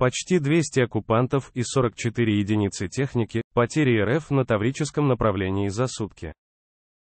Почти 200 оккупантов и 44 единицы техники, потери РФ на Таврическом направлении за сутки.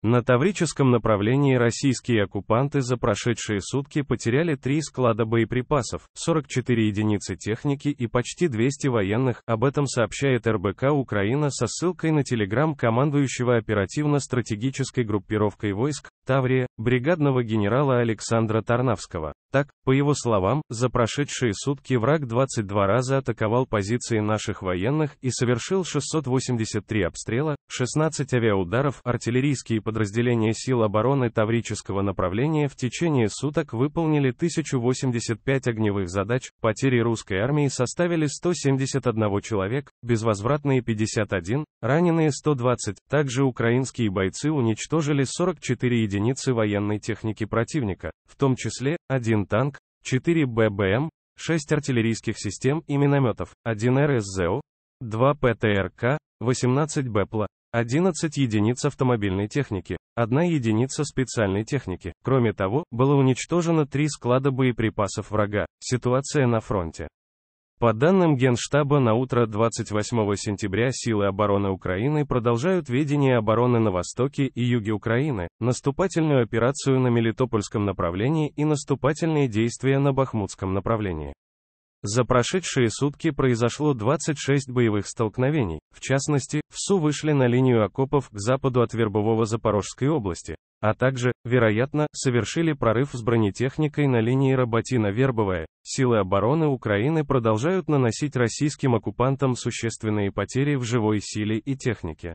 На Таврическом направлении российские оккупанты за прошедшие сутки потеряли три склада боеприпасов, 44 единицы техники и почти 200 военных, об этом сообщает РБК Украина со ссылкой на телеграмм командующего оперативно-стратегической группировкой войск Таврия, бригадного генерала Александра Тарнавского. Так, по его словам, за прошедшие сутки враг 22 раза атаковал позиции наших военных и совершил 683 обстрела, 16 авиаударов, артиллерийские подразделения сил обороны Таврического направления в течение суток выполнили 1085 огневых задач, потери русской армии составили 171 человек, безвозвратные 51, раненые 120, также украинские бойцы уничтожили 44 единицы военной техники противника, в том числе, один танк, 4 ББМ, 6 артиллерийских систем и минометов, 1 РСЗО, 2 ПТРК, 18 БПЛА. 11 единиц автомобильной техники, 1 единица специальной техники. Кроме того, было уничтожено 3 склада боеприпасов врага. Ситуация на фронте. По данным Генштаба, на утро 28 сентября силы обороны Украины продолжают ведение обороны на востоке и юге Украины, наступательную операцию на Мелитопольском направлении и наступательные действия на Бахмутском направлении. За прошедшие сутки произошло 26 боевых столкновений. В частности, в Су вышли на линию окопов к западу от Вербового Запорожской области, а также, вероятно, совершили прорыв с бронетехникой на линии Роботина-Вербовая. Силы обороны Украины продолжают наносить российским оккупантам существенные потери в живой силе и технике.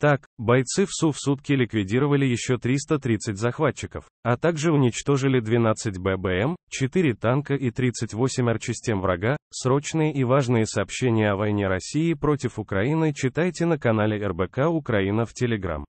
Так, бойцы ВСУ в сутки ликвидировали еще 330 захватчиков, а также уничтожили 12 ББМ, 4 танка и 38 арчастем врага. Срочные и важные сообщения о войне России против Украины читайте на канале РБК Украина в Телеграм.